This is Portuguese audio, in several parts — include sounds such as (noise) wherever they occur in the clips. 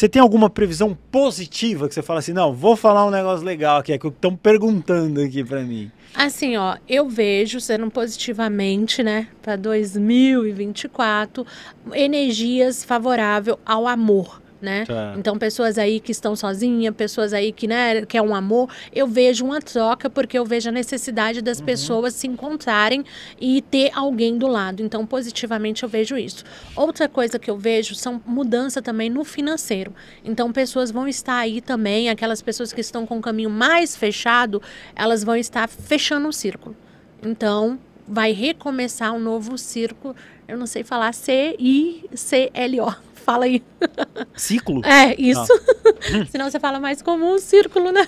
Você tem alguma previsão positiva que você fala assim, não, vou falar um negócio legal aqui, é que estão perguntando aqui para mim? Assim, ó, eu vejo, sendo positivamente, né, para 2024, energias favorável ao amor né? Tá. Então, pessoas aí que estão sozinhas, pessoas aí que, né, que é um amor, eu vejo uma troca porque eu vejo a necessidade das uhum. pessoas se encontrarem e ter alguém do lado. Então, positivamente eu vejo isso. Outra coisa que eu vejo são mudança também no financeiro. Então, pessoas vão estar aí também, aquelas pessoas que estão com o caminho mais fechado, elas vão estar fechando o círculo. Então, vai recomeçar um novo círculo. Eu não sei falar C-I-C-L-O fala aí. Ciclo? É, isso. Ah. (laughs) Senão você fala mais comum, círculo, né?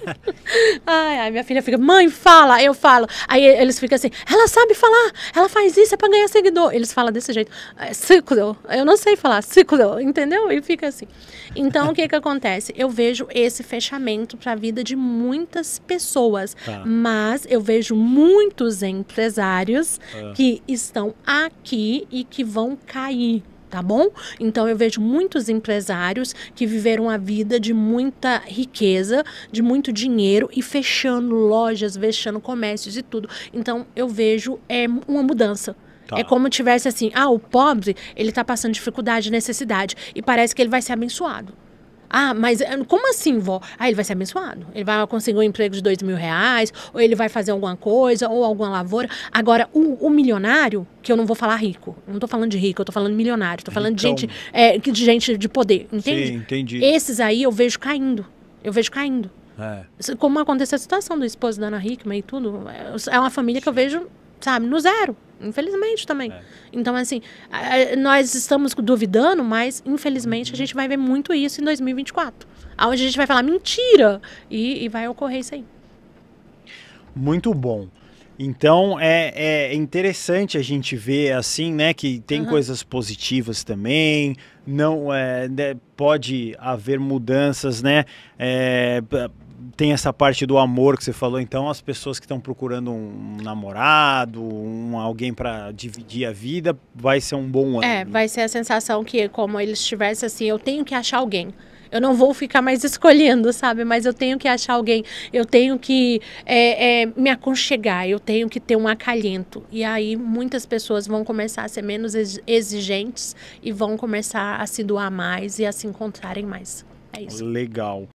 (laughs) ai, ai, minha filha fica, mãe, fala, eu falo. Aí eles ficam assim, ela sabe falar, ela faz isso, é pra ganhar seguidor. Eles falam desse jeito, é, ciclo, eu não sei falar, ciclo, entendeu? E fica assim. Então, o que que acontece? Eu vejo esse fechamento para a vida de muitas pessoas, tá. mas eu vejo muitos empresários ah. que estão aqui e que vão cair tá bom? Então eu vejo muitos empresários que viveram a vida de muita riqueza, de muito dinheiro e fechando lojas, fechando comércios e tudo. Então eu vejo é uma mudança. Tá. É como tivesse assim, ah, o pobre, ele tá passando dificuldade, necessidade e parece que ele vai ser abençoado. Ah, mas eh, como assim, vó? Ah, ele vai ser abençoado. Ele vai conseguir um emprego de dois mil reais, ou ele vai fazer alguma coisa, ou alguma lavoura. Agora, o, o milionário, que eu não vou falar rico, não estou falando de rico, eu tô falando milionário, estou falando então... de, gente, é, de gente de poder, entende? Sim, entendi. Esses aí eu vejo caindo. Eu vejo caindo. É. Como aconteceu a situação do esposo da Ana Hickman e tudo. É, é uma família que eu vejo sabe, no zero. Infelizmente também. É. Então, assim, nós estamos duvidando, mas infelizmente a uhum. gente vai ver muito isso em 2024. Onde a gente vai falar mentira e, e vai ocorrer isso aí. Muito bom. Então é, é interessante a gente ver assim, né, que tem uhum. coisas positivas também. Não é, né, pode haver mudanças, né? É, tem essa parte do amor que você falou, então as pessoas que estão procurando um namorado, um, alguém para dividir a vida, vai ser um bom é, ano. É, vai ser a sensação que como eles estivessem assim, eu tenho que achar alguém. Eu não vou ficar mais (laughs) escolhendo, sabe? Mas eu tenho que achar alguém, eu tenho que é, é, me aconchegar, eu tenho que ter um acalento. E aí muitas pessoas vão começar a ser menos exigentes e vão começar a se doar mais e a se encontrarem mais. É isso. Legal.